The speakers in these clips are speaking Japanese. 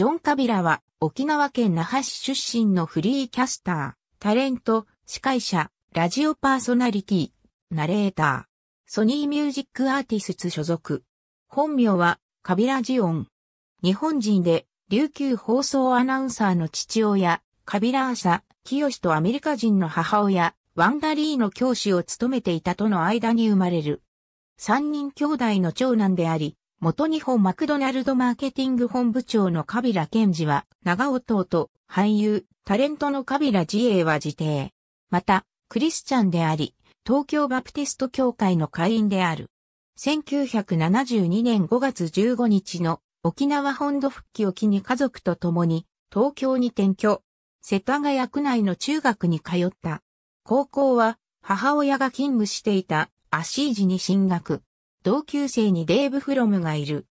ジョン・カビラは沖縄県那覇市出身のフリーキャスター、タレント、司会者、ラジオパーソナリティ、ナレーター、ソニーミュージックアーティスツ所属。本名はカビラ・ジオン。日本人で琉球放送アナウンサーの父親、カビラーサ・キヨシとアメリカ人の母親、ワンダリーの教師を務めていたとの間に生まれる。三人兄弟の長男であり、元日本マクドナルドマーケティング本部長のカビランジは、長尾党と俳優、タレントのカビラ自営は自邸。また、クリスチャンであり、東京バプテスト協会の会員である。1972年5月15日の沖縄本土復帰を機に家族と共に東京に転居。世田谷区内の中学に通った。高校は母親が勤務していたアシージに進学。同級生にデーブ・フロムがいる。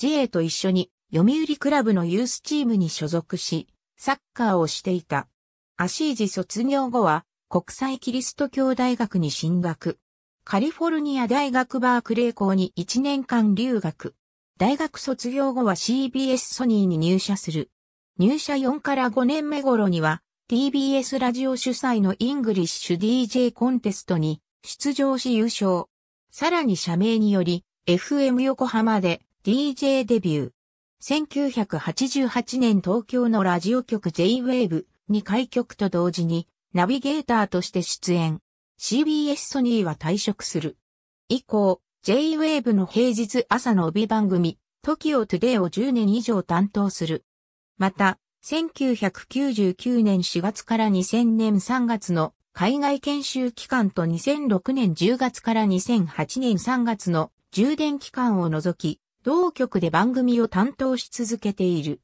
GA と一緒に読売クラブのユースチームに所属し、サッカーをしていた。アシージ卒業後は国際キリスト教大学に進学。カリフォルニア大学バークレー校に1年間留学。大学卒業後は CBS ソニーに入社する。入社4から5年目頃には TBS ラジオ主催のイングリッシュ DJ コンテストに出場し優勝。さらに社名により、FM 横浜で DJ デビュー。1988年東京のラジオ局 J-Wave に開局と同時にナビゲーターとして出演。CBS ソニーは退職する。以降、J-Wave の平日朝の帯番組 t o k y o TODAY を10年以上担当する。また、1999年4月から2000年3月の海外研修期間と2006年10月から2008年3月の充電期間を除き、同局で番組を担当し続けている。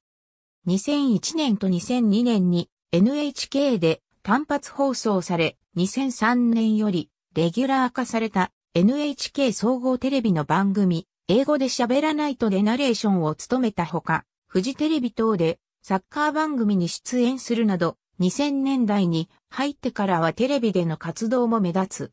2001年と2002年に NHK で単発放送され、2003年よりレギュラー化された NHK 総合テレビの番組、英語で喋らないとでナレーションを務めたほか、フジテレビ等でサッカー番組に出演するなど、2000年代に入ってからはテレビでの活動も目立つ。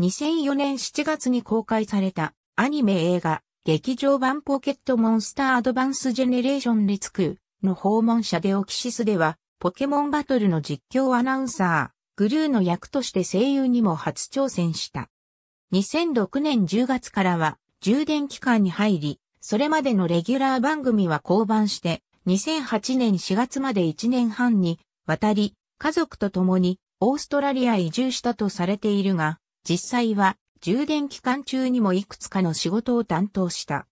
2004年7月に公開されたアニメ映画劇場版ポケットモンスターアドバンスジェネレーションレツクの訪問者でオキシスではポケモンバトルの実況アナウンサー、グルーの役として声優にも初挑戦した。2006年10月からは充電期間に入り、それまでのレギュラー番組は降板して、2008年4月まで1年半にわたり家族と共にオーストラリア移住したとされているが、実際は充電期間中にもいくつかの仕事を担当した。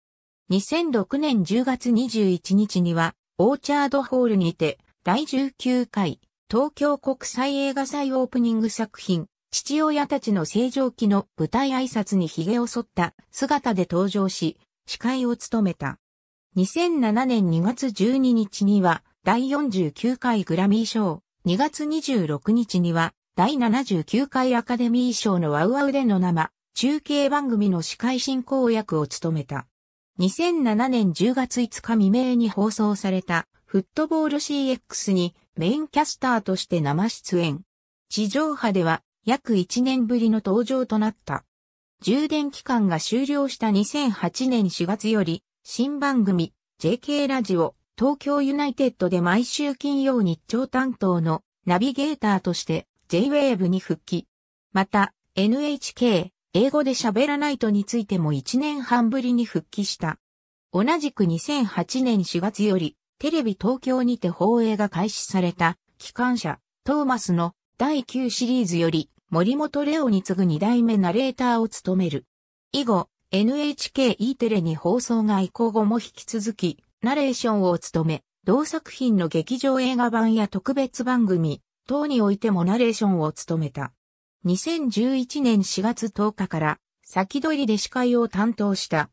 2006年10月21日には、オーチャードホールにて、第19回、東京国際映画祭オープニング作品、父親たちの正常期の舞台挨拶に髭を剃った姿で登場し、司会を務めた。2007年2月12日には、第49回グラミー賞、2月26日には、第79回アカデミー賞のワウワウでの生、中継番組の司会進行役を務めた。2007年10月5日未明に放送された、フットボール CX にメインキャスターとして生出演。地上波では約1年ぶりの登場となった。充電期間が終了した2008年4月より、新番組 JK ラジオ東京ユナイテッドで毎週金曜日朝担当のナビゲーターとして J-Wave に復帰。また、NHK、英語で喋らないとについても1年半ぶりに復帰した。同じく2008年4月より、テレビ東京にて放映が開始された、機関車、トーマスの第9シリーズより、森本レオに次ぐ2代目ナレーターを務める。以後、NHKE テレに放送が移行後も引き続き、ナレーションを務め、同作品の劇場映画版や特別番組、等においてもナレーションを務めた。2011年4月10日から、先取りで司会を担当した。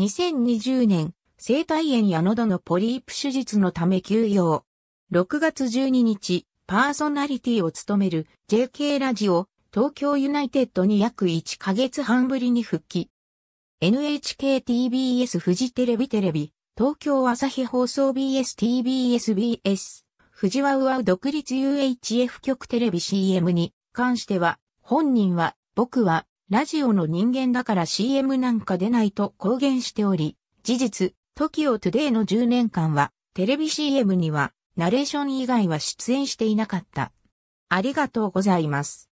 2020年、生体炎や喉のポリープ手術のため休養。6月12日、パーソナリティを務める JK ラジオ、東京ユナイテッドに約1ヶ月半ぶりに復帰。NHKTBS フジテレビテレビ、東京朝日放送 BSTBSBS、藤わう。独立 UHF 局テレビ CM に関しては、本人は、僕は、ラジオの人間だから CM なんか出ないと公言しており、事実、TOKIOTODAY の10年間は、テレビ CM には、ナレーション以外は出演していなかった。ありがとうございます。